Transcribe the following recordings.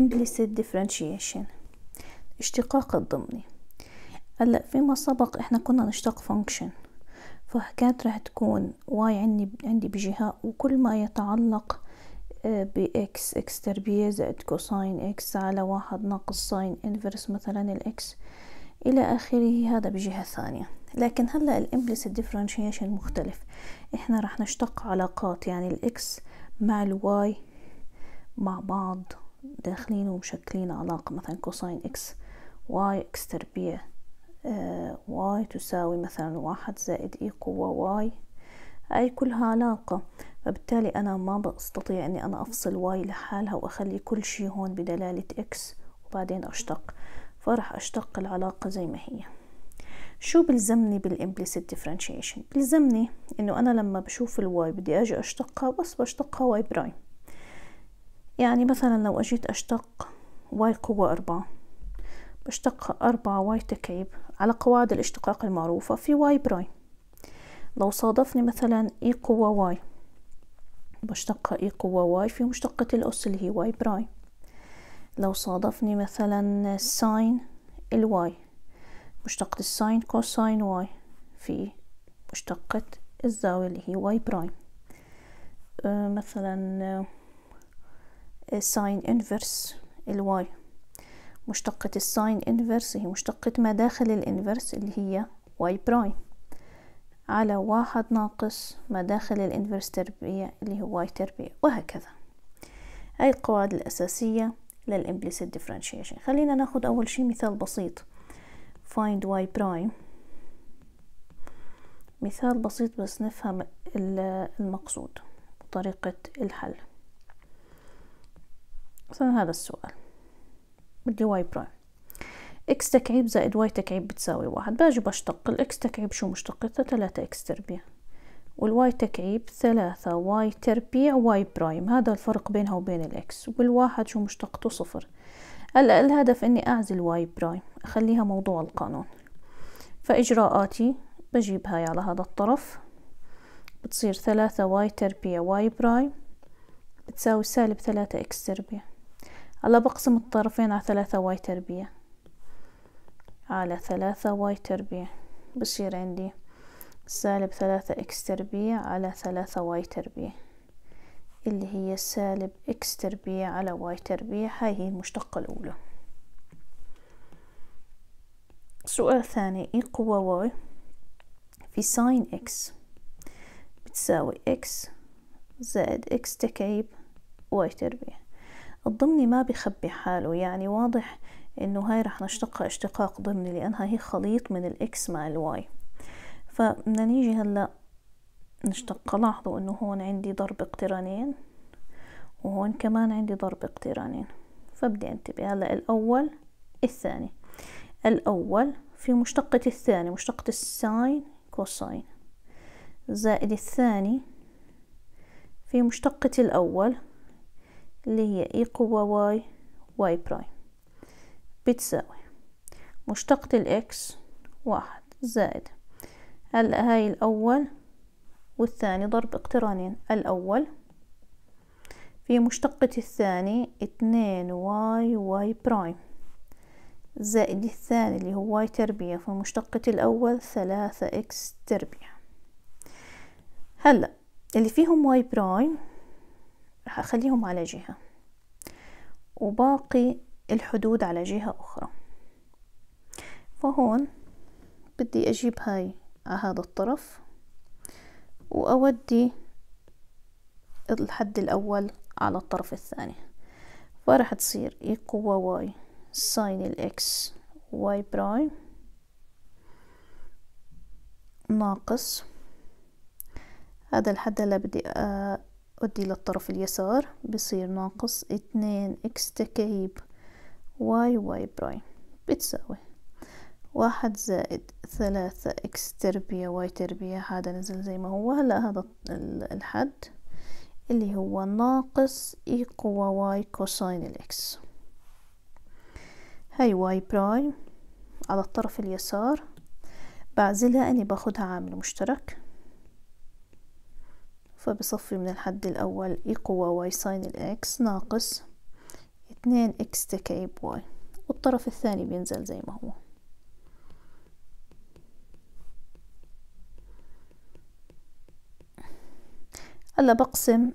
implicit differentiation اشتقاق الضمني هلا فيما سبق احنا كنا نشتق function فكانت راح تكون y عندي عندي بجهة وكل ما يتعلق آه، ب x x تربيع زائد كوساين x على واحد ناقص ساين inverse مثلا ال x إلى آخره هذا بجهة ثانية لكن هلا implicit differentiation مختلف احنا راح نشتق علاقات يعني ال x مع الواي مع بعض داخلين ومشكلين علاقة مثلا كوساين إكس واي إكس تربيع واي آه، تساوي مثلا واحد زائد إي e قوة واي أي كلها علاقة فبالتالي أنا ما بستطيع أني أنا أفصل واي لحالها وأخلي كل شيء هون بدلالة إكس وبعدين أشتق فرح أشتق العلاقة زي ما هي شو بلزمني بالimplicit differentiation بلزمني انه انا لما بشوف الواي بدي اجي اشتقها بس بشتقها واي برايم يعني مثلا لو أجيت أشتق واي قوة أربعة بشتق أربعة واي تكعيب على قواعد الاشتقاق المعروفة في واي براي لو صادفني مثلا إي e قوة واي بشتق إي e قوة واي في مشتقة الأس اللي هي واي براي لو صادفني مثلا ساين الواي مشتقة الساين كوساين واي في مشتقة الزاوية اللي هي واي برايم أه، مثلا ساين انفرس الواي مشتقة الساين انفرس هي مشتقة ما داخل الانفرس اللي هي واي برايم على واحد ناقص ما داخل الانفرس تربيع اللي هو واي تربيع وهكذا هاي القواعد الأساسية للإمبليسيت ديفرنشيشن خلينا ناخد أول شي مثال بسيط find y prime مثال بسيط بس نفهم المقصود وطريقة الحل مثلا هذا السؤال بدي واي برايم اكس تكعيب زائد واي تكعيب بتساوي واحد باجي بشتق الاكس تكعيب شو مشتقتها تلاتة اكس تربيع والواي تكعيب ثلاثة واي تربيع واي برايم هذا الفرق بينها وبين الاكس والواحد شو مشتقته صفر هلا الهدف اني اعزل واي برايم اخليها موضوع القانون فاجراءاتي بجيب هاي على هذا الطرف بتصير ثلاثة واي تربيع واي برايم بتساوي سالب ثلاثة اكس تربيع الله بقسم الطرفين على ثلاثة واي تربية على ثلاثة واي تربيع بصير عندي سالب ثلاثة اكس تربيع على ثلاثة واي تربيع اللي هي سالب اكس تربيع على واي تربيع هاي هي المشتقة الأولى سؤال ثاني اي قوة واي في ساين اكس بتساوي اكس زائد اكس تكعيب واي تربيع الضمني ما بخبي حاله يعني واضح انه هاي رح نشتقها اشتقاق ضمني لانها هي خليط من الاكس مع الواي فبدنا نيجي هلا نشتق لاحظوا انه هون عندي ضرب اقترانين وهون كمان عندي ضرب اقترانين فبدي انتبه هلا الاول الثاني الاول في مشتقة الثاني مشتقة الساين كوساين زائد الثاني في مشتقة الأول اللي هي اي e قوة واي واي برايم بتساوي مشتقة الاكس واحد زائد هاي الأول والثاني ضرب اقترانين الأول في مشتقة الثاني اتنين واي واي برايم زائد الثاني اللي هو واي تربيع في مشتقة الأول ثلاثة اكس تربيع هلأ اللي فيهم واي برايم هخليهم على جهة وباقي الحدود على جهة أخرى فهون بدي أجيب هاي على هذا الطرف وأودي الحد الأول على الطرف الثاني فراح تصير إي قوة واي ساين الإكس واي برايم ناقص هذا الحد اللي بدي أدي للطرف اليسار بصير ناقص اتنين اكس تكعيب واي واي برايم بتساوي واحد زائد ثلاثة اكس تربيع واي تربيع هذا نزل زي ما هو هلا هذا الحد اللي هو ناقص اي قوة واي كوساين الاكس هاي واي برايم على الطرف اليسار بعزلها اني باخدها عامل مشترك فبصفي من الحد الأول يقوى e واي ساين الإكس ناقص اتنين إكس تكعيب واي والطرف الثاني بينزل زي ما هو هلا بقسم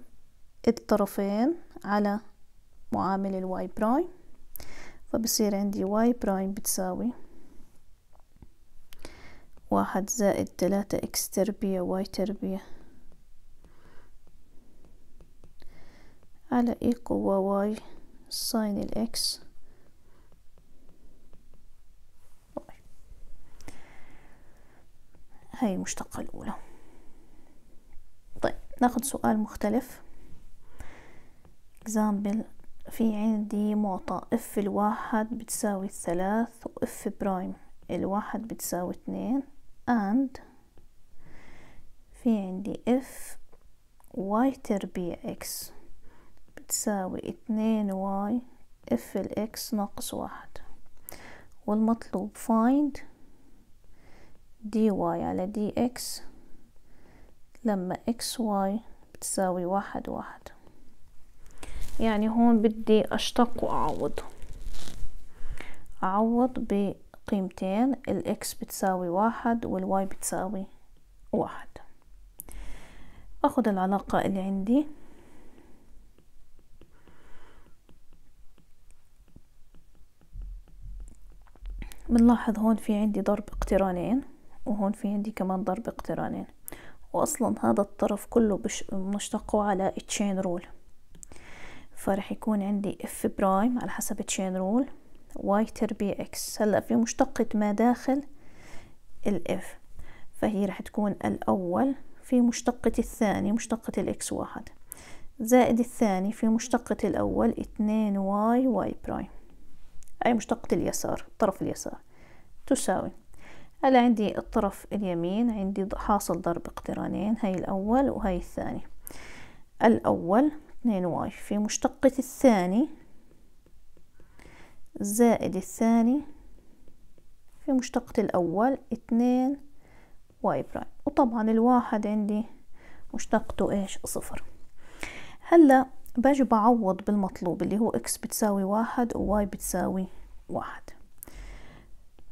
الطرفين على معامل الواي برايم فبصير عندي واي برايم بتساوي واحد زائد تلاتة اكس تربيع واي تربيع على اي قوة واي ساين الإكس هاي المشتقة الأولى طيب ناخد سؤال مختلف اكزامبل في عندي معطى اف الواحد بتساوي الثلاث واف برايم الواحد بتساوي اتنين اند في عندي اف واي تربيع اكس بتساوي اتنين واي اف الاكس ناقص واحد والمطلوب فايند دي واي على دي اكس لما اكس واي بتساوي واحد واحد يعني هون بدي اشتق واعوض اعوض بقيمتين الاكس بتساوي واحد والواي بتساوي واحد اخذ العلاقة اللي عندي بنلاحظ هون في عندي ضرب اقترانين وهون في عندي كمان ضرب اقترانين واصلا هذا الطرف كله بنشتقه على تشين رول فرح يكون عندي اف برايم على حسب تشين رول واي تربيع اكس هلا في مشتقة ما داخل الاف فهي رح تكون الاول في مشتقة الثاني مشتقة الاكس واحد زائد الثاني في مشتقة الاول اتنين واي واي برايم أي مشتقة اليسار الطرف اليسار تساوي هلا عندي الطرف اليمين عندي حاصل ضرب اقترانين هاي الأول وهاي الثاني الأول 2 واي في مشتقة الثاني زائد الثاني في مشتقة الأول اتنين واي برايم وطبعا الواحد عندي مشتقته ايش صفر هلا باجي بعوض بالمطلوب اللي هو اكس بتساوي واحد وواي بتساوي واحد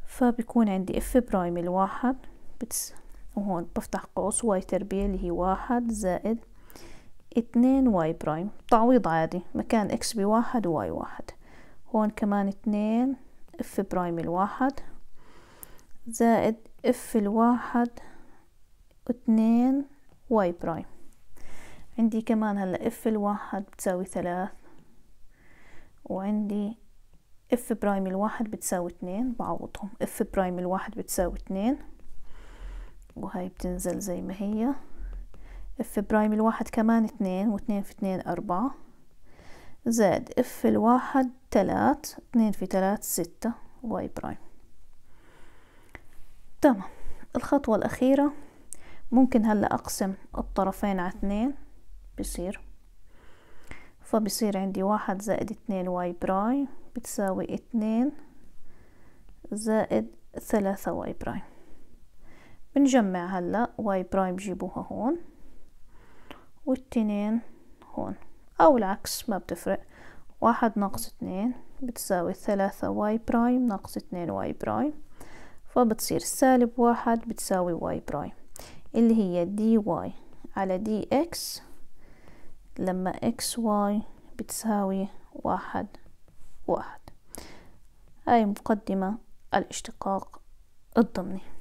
فبيكون عندي اف برايم الواحد بتس... وهون بفتح قوس واي تربيع اللي هي واحد زائد اتنين واي برايم تعويض عادي مكان اكس بواحد وواي واحد هون كمان اتنين اف برايم الواحد زائد اف الواحد اتنين واي برايم عندي كمان هلا اف الواحد بتساوي ثلاث وعندي اف برايم الواحد بتساوي اتنين بعوضهم اف برايم الواحد بتساوي اتنين وهي بتنزل زي ما هي اف برايم الواحد كمان اتنين واتنين في اتنين اربعة زائد اف الواحد تلات اتنين في تلات ستة واي برايم تمام الخطوة الأخيرة ممكن هلا أقسم الطرفين على اثنين بصير فبصير عندي واحد زائد اتنين واي برايم بتساوي اتنين زائد ثلاثة واي برايم بنجمع هلا واي برايم جيبوها هون والتنين هون أو العكس ما بتفرق واحد ناقص اتنين بتساوي ثلاثة واي برايم ناقص اتنين واي برايم فبتصير سالب واحد بتساوي واي برايم اللي هي دي واي على دي اكس لما اكس واي بتساوي واحد واحد هاي مقدمة الاشتقاق الضمني